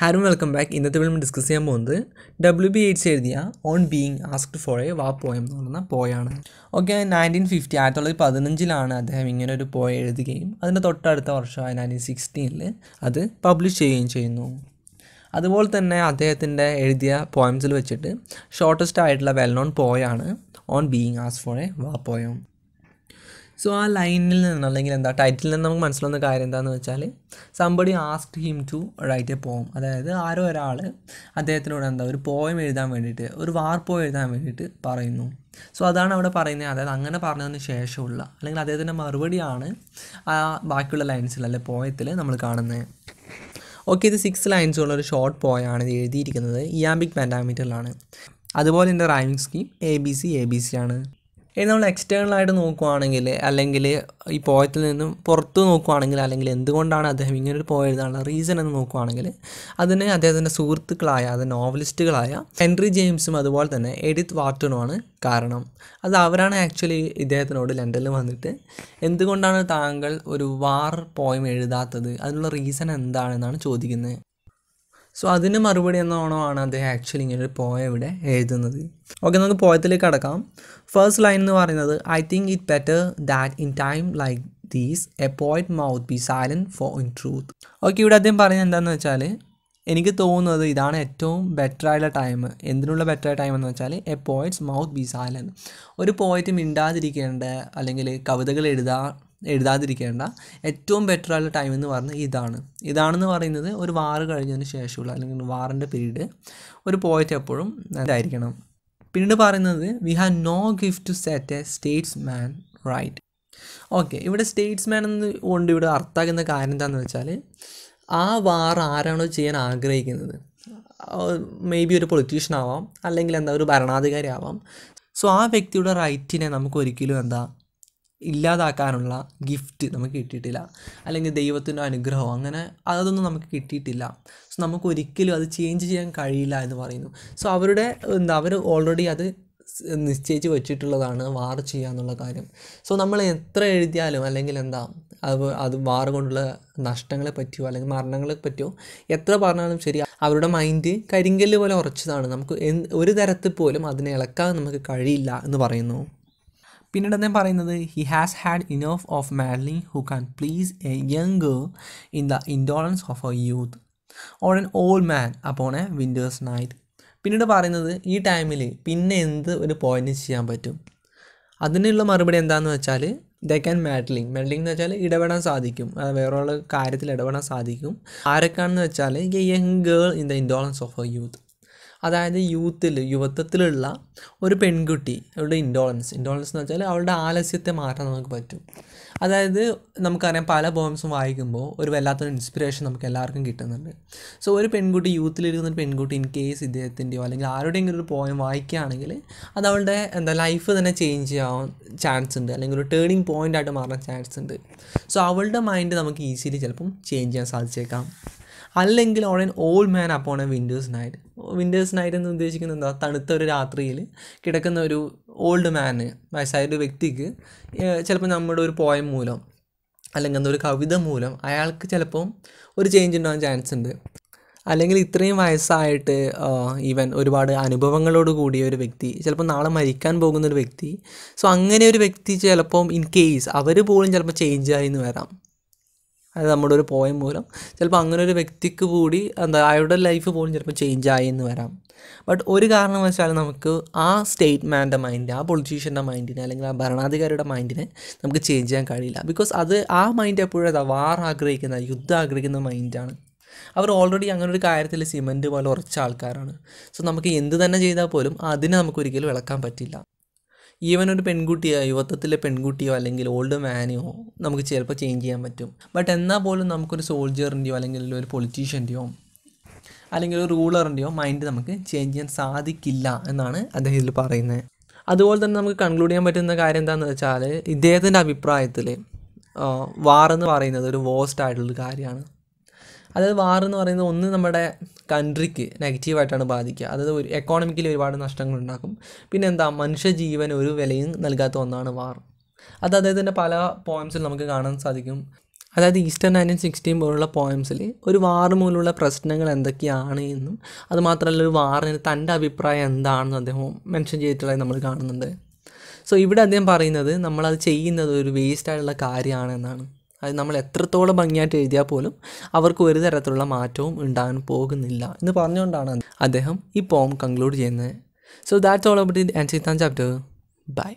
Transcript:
ഹാരും welcome back ഇന്നത്തെ നമ്മൾ discuss ചെയ്യാൻ പോകുന്നത് ഡബ്ല്യു ബി എയ്റ്റ്സ് എഴുതിയ on being asked for a war poem എന്ന് പറയുന്ന പോയാണ് ഓക്കെ നയൻറ്റീൻ ഫിഫ്റ്റി ആയിരത്തി തൊള്ളായിരത്തി പതിനഞ്ചിലാണ് അദ്ദേഹം ഇങ്ങനെ ഒരു പോയ എഴുതുകയും അതിൻ്റെ തൊട്ടടുത്ത വർഷമായ നയൻറ്റീൻ സിക്സ്റ്റീനിൽ അത് പബ്ലിഷ് ചെയ്യുകയും ചെയ്യുന്നു അതുപോലെ തന്നെ അദ്ദേഹത്തിൻ്റെ എഴുതിയ പോയംസിൽ വെച്ചിട്ട് ഷോർട്ടസ്റ്റ് ആയിട്ടുള്ള വെൽ നോൺ പോയാണ് on being ask for a war poem so ആ ലൈനിൽ നിന്ന് അല്ലെങ്കിൽ എന്താ ടൈറ്റിൽ നിന്ന് നമുക്ക് മനസ്സിലാവുന്ന കാര്യം എന്താണെന്ന് വെച്ചാൽ somebody asked him to write a poem അതായത് ആരോ ഒരാൾ അദ്ദേഹത്തിനോട് എന്താ ഒരു പോയം എഴുതാൻ വേണ്ടിയിട്ട് ഒരു വാർപ്പോ എഴുതാൻ വേണ്ടിയിട്ട് പറയുന്നു സോ അതാണ് അവിടെ പറയുന്നത് അതായത് അങ്ങനെ പറഞ്ഞതിന് ശേഷമുള്ള അല്ലെങ്കിൽ അദ്ദേഹത്തിൻ്റെ മറുപടിയാണ് ആ ബാക്കിയുള്ള ലൈൻസിൽ അല്ലെ പോയത്തിൽ നമ്മൾ കാണുന്നത് ഓക്കെ ഇത് സിക്സ് ലൈൻസ് ഉള്ള ഒരു ഷോർട്ട് പോയാണ് ഇത് എഴുതിയിരിക്കുന്നത് ഇയാമ്പിക് പാൻഡാമീറ്ററിലാണ് അതുപോലെ എൻ്റെ rhyming scheme A B C A B C ആണ് ഇനി നമ്മൾ എക്സ്റ്റേണൽ ആയിട്ട് നോക്കുവാണെങ്കിൽ അല്ലെങ്കിൽ ഈ പോയത്തിൽ നിന്നും പുറത്ത് നോക്കുവാണെങ്കിൽ അല്ലെങ്കിൽ എന്തുകൊണ്ടാണ് അദ്ദേഹം ഇങ്ങനെ ഒരു പോയ എഴുതാനുള്ള റീസൺ എന്ന് നോക്കുവാണെങ്കിൽ അതിന് അദ്ദേഹത്തിൻ്റെ സുഹൃത്തുക്കളായ അത് നോവലിസ്റ്റുകളായ ഹെൻറി ജെയിംസും അതുപോലെ തന്നെ എഡിത്ത് വാർട്ടണുമാണ് കാരണം അത് അവരാണ് ആക്ച്വലി ഇദ്ദേഹത്തിനോട് ലണ്ടനിൽ വന്നിട്ട് എന്തുകൊണ്ടാണ് താങ്കൾ ഒരു വാർ പോയം എഴുതാത്തത് അതിനുള്ള റീസൺ എന്താണെന്നാണ് ചോദിക്കുന്നത് സോ അതിന് മറുപടി എന്നോണമാണ് അദ്ദേഹം ആക്ച്വലി ഇങ്ങനെ ഒരു പോയ ഇവിടെ എഴുതുന്നത് ഓക്കെ നമുക്ക് പോയത്തിലേക്ക് കടക്കാം ഫസ്റ്റ് ലൈൻ എന്ന് പറയുന്നത് I think it better that in time like these a poet mouth be silent for in truth okay ഇവിടെ അദ്ദേഹം പറഞ്ഞത് എന്താണെന്ന് വെച്ചാൽ എനിക്ക് തോന്നുന്നത് ഇതാണ് ഏറ്റവും ബെറ്റർ ആയിട്ടുള്ള ടൈം എന്തിനുള്ള ബെറ്റർ ആയ ടൈം എന്ന് വെച്ചാൽ a poet's mouth be silent ഒരു പോയിറ്റ് മിണ്ടാതിരിക്കേണ്ട അല്ലെങ്കിൽ കവിതകൾ എഴുതാൻ എഴുതാതിരിക്കേണ്ട ഏറ്റവും ബെറ്റർ ആയുള്ള ടൈം എന്ന് പറയുന്നത് ഇതാണ് ഇതാണെന്ന് പറയുന്നത് ഒരു വാറ് കഴിഞ്ഞതിന് ശേഷമുള്ള അല്ലെങ്കിൽ വാറിൻ്റെ പീരീഡ് ഒരു പോയിറ്റ് എപ്പോഴും ഇതായിരിക്കണം പിന്നീട് പറയുന്നത് we have no gift to set a statesman right okay ഇവിടെ സ്റ്റേറ്റ്സ് മാൻ എന്ന് കൊണ്ട് ഇവിടെ അർത്ഥാക്കുന്ന കാര്യം എന്താണെന്ന് വെച്ചാൽ ആ വാർ ആരാണോ ചെയ്യാൻ ആഗ്രഹിക്കുന്നത് മേ ബി ഒരു പൊളിറ്റീഷ്യൻ ആവാം അല്ലെങ്കിൽ എന്താ ഒരു ഭരണാധികാരി ആവാം സോ ആ വ്യക്തിയുടെ റൈറ്റിനെ നമുക്ക് ഒരിക്കലും എന്താ ഇല്ലാതാക്കാനുള്ള ഗിഫ്റ്റ് നമുക്ക് കിട്ടിയിട്ടില്ല അല്ലെങ്കിൽ ദൈവത്തിൻ്റെ അനുഗ്രഹം അങ്ങനെ അതൊന്നും നമുക്ക് കിട്ടിയിട്ടില്ല സോ നമുക്ക് ഒരിക്കലും അത് ചേഞ്ച് ചെയ്യാൻ കഴിയില്ല എന്ന് പറയുന്നു സോ അവരുടെ എന്താ അവർ ഓൾറെഡി അത് നിശ്ചയിച്ച് വെച്ചിട്ടുള്ളതാണ് വാർ ചെയ്യുക എന്നുള്ള കാര്യം സോ നമ്മൾ എത്ര എഴുതിയാലും അല്ലെങ്കിൽ എന്താ അത് അത് വാർ കൊണ്ടുള്ള നഷ്ടങ്ങളെ പറ്റിയോ അല്ലെങ്കിൽ മരണങ്ങളെ പറ്റിയോ എത്ര പറഞ്ഞാലും ശരി അവരുടെ മൈൻഡ് കരിങ്കല്ല് പോലെ ഉറച്ചതാണ് നമുക്ക് ഒരു തരത്തിൽ പോലും അതിനെ ഇളക്കാൻ നമുക്ക് കഴിയില്ല എന്ന് പറയുന്നു പിന്നീട് അദ്ദേഹം പറയുന്നത് he has had enough of meddling who can please a young girl in the indolence of a youth on an old man upon a winter's night പിന്നീട് പറയുന്നത് ഈ ടൈമിൽ പിന്നെ എന്ത് ഒരു പോയിൻറ്റ് ചെയ്യാൻ പറ്റും അതിനുള്ള മറുപടി എന്താണെന്ന് വെച്ചാൽ ദ ക്യാൻ മാഡലിംഗ് മാഡ്ലിംഗ് എന്ന് വെച്ചാൽ ഇടപെടാൻ സാധിക്കും വേറൊരാൾ കാര്യത്തിൽ ഇടപെടാൻ സാധിക്കും ആരൊക്കെയാണെന്ന് വെച്ചാൽ a young girl in the indolence of a youth അതായത് യൂത്തിൽ യുവത്വത്തിലുള്ള ഒരു പെൺകുട്ടി അവളുടെ ഇൻഡോളൻസ് ഇൻഡോളൻസ് എന്ന് വെച്ചാൽ അവളുടെ ആലസ്യത്തെ മാറ്റാൻ നമുക്ക് പറ്റും അതായത് നമുക്കറിയാം പല പോംസും വായിക്കുമ്പോൾ ഒരു വല്ലാത്തൊരു ഇൻസ്പിറേഷൻ നമുക്ക് എല്ലാവർക്കും കിട്ടുന്നുണ്ട് സോ ഒരു പെൺകുട്ടി യൂത്തിലിരിക്കുന്ന ഒരു പെൺകുട്ടി ഇൻ കേസ് ഇദ്ദേഹത്തിൻ്റെയോ അല്ലെങ്കിൽ ആരുടെയെങ്കിലും ഒരു പോയം വായിക്കുകയാണെങ്കിൽ അത് അവളുടെ എന്താ ലൈഫ് തന്നെ ചേഞ്ച് ചെയ്യാൻ ചാൻസ് ഉണ്ട് അല്ലെങ്കിൽ ഒരു ടേണിങ് പോയിൻ്റ് ആയിട്ട് മാറാൻ ചാൻസ് ഉണ്ട് സോ അവളുടെ മൈൻഡ് നമുക്ക് ഈസിലി ചിലപ്പം ചേഞ്ച് ചെയ്യാൻ സാധിച്ചേക്കാം അല്ലെങ്കിൽ അവിടെ old man upon a winter's night winter's night എന്ന് ഉദ്ദേശിക്കുന്നത് എന്താ തണുത്ത ഒരു രാത്രിയിൽ കിടക്കുന്ന ഒരു ഓൾഡ് മാന് വയസ്സായൊരു വ്യക്തിക്ക് ചിലപ്പോൾ നമ്മുടെ ഒരു പോയം മൂലം അല്ലെങ്കിൽ എന്തൊരു കവിത മൂലം അയാൾക്ക് ചിലപ്പം ഒരു ചേഞ്ച് ഉണ്ടാകാൻ ചാൻസ് ഉണ്ട് അല്ലെങ്കിൽ ഇത്രയും വയസ്സായിട്ട് ഈവൻ ഒരുപാട് അനുഭവങ്ങളോട് കൂടിയ ഒരു വ്യക്തി ചിലപ്പോൾ നാളെ മരിക്കാൻ പോകുന്ന ഒരു വ്യക്തി സോ അങ്ങനെ ഒരു വ്യക്തി ചിലപ്പം ഇൻ കേസ് അവർ പോലും ചിലപ്പോൾ ചേഞ്ച് ആയി എന്ന് വരാം അത് നമ്മുടെ ഒരു പോയം മൂലം ചിലപ്പോൾ അങ്ങനെ ഒരു വ്യക്തിക്ക് കൂടി എന്താ അയാളുടെ ലൈഫ് പോലും ചിലപ്പോൾ ചേഞ്ച് ആയി എന്ന് വരാം ബട്ട് ഒരു കാരണം വെച്ചാൽ നമുക്ക് ആ സ്റ്റേറ്റ്മാൻ്റെ മൈൻഡ് ആ പൊളിറ്റീഷ്യൻ്റെ മൈൻഡിനെ അല്ലെങ്കിൽ ആ ഭരണാധികാരിയുടെ മൈൻഡിനെ നമുക്ക് ചേഞ്ച് ചെയ്യാൻ കഴിയില്ല ബിക്കോസ് അത് ആ മൈൻഡ് എപ്പോഴും അതാ വാർ ആഗ്രഹിക്കുന്ന യുദ്ധം ആഗ്രഹിക്കുന്ന മൈൻഡാണ് അവർ ഓൾറെഡി അങ്ങനെ ഒരു കാര്യത്തിൽ സിമെൻറ്റ് പോലെ ഉറച്ച ആൾക്കാരാണ് സോ നമുക്ക് എന്ത് തന്നെ ചെയ്താൽ പോലും അതിനെ നമുക്കൊരിക്കലും ഇളക്കാൻ പറ്റില്ല ഈവൻ ഒരു പെൺകുട്ടിയോ യുവത്വത്തിലെ പെൺകുട്ടിയോ അല്ലെങ്കിൽ ഓൾഡ് മാനെയോ നമുക്ക് ചിലപ്പോൾ ചേഞ്ച് ചെയ്യാൻ പറ്റും ബട്ട് എന്നാൽ പോലും നമുക്കൊരു സോൾജിയറിൻ്റെയോ അല്ലെങ്കിൽ ഒരു പൊളിറ്റീഷ്യൻ്റെയോ അല്ലെങ്കിൽ ഒരു റൂളറിൻ്റെയോ മൈൻഡ് നമുക്ക് ചേഞ്ച് ചെയ്യാൻ സാധിക്കില്ല എന്നാണ് അദ്ദേഹം ഇതിൽ പറയുന്നത് അതുപോലെ തന്നെ നമുക്ക് കൺക്ലൂഡ് ചെയ്യാൻ പറ്റുന്ന കാര്യം എന്താണെന്ന് വെച്ചാൽ ഇദ്ദേഹത്തിൻ്റെ അഭിപ്രായത്തിൽ വാർ എന്ന് പറയുന്നത് ഒരു വേസ്റ്റ് ആയിട്ടുള്ളൊരു കാര്യമാണ് അതായത് വാർ എന്ന് പറയുന്നത് ഒന്ന് നമ്മുടെ കൺട്രിക്ക് നെഗറ്റീവായിട്ടാണ് ബാധിക്കുക അതായത് ഒരു എക്കോണമിക്കലി ഒരുപാട് നഷ്ടങ്ങൾ ഉണ്ടാക്കും പിന്നെ എന്താ മനുഷ്യജീവൻ ഒരു വിലയും നൽകാത്ത ഒന്നാണ് വാർ അത് തന്നെ പല പോയിംസിൽ നമുക്ക് കാണാൻ സാധിക്കും അതായത് ഈസ്റ്റർ നയൻറ്റീൻ സിക്സ്റ്റീൻ പോലുള്ള പോയംസിൽ ഒരു വാർ മൂലമുള്ള പ്രശ്നങ്ങൾ എന്തൊക്കെയാണ് എന്നും അതുമാത്രമല്ല ഒരു വാറിന് തൻ്റെ അഭിപ്രായം എന്താണെന്ന് അദ്ദേഹം മെൻഷൻ ചെയ്തിട്ടുള്ളത് നമ്മൾ കാണുന്നുണ്ട് സോ ഇവിടെ അദ്ദേഹം പറയുന്നത് നമ്മളത് ചെയ്യുന്നത് ഒരു വേസ്റ്റായിട്ടുള്ള കാര്യമാണെന്നാണ് അത് നമ്മൾ എത്രത്തോളം ഭംഗിയായിട്ട് എഴുതിയാൽ പോലും അവർക്ക് ഒരു തരത്തിലുള്ള മാറ്റവും ഉണ്ടാകാൻ പോകുന്നില്ല എന്ന് പറഞ്ഞുകൊണ്ടാണ് അദ്ദേഹം ഈ പോം കൺക്ലൂഡ് ചെയ്യുന്നത് so that's all about the ആൻസിത്താൻ ചാപ്റ്റർ ബൈ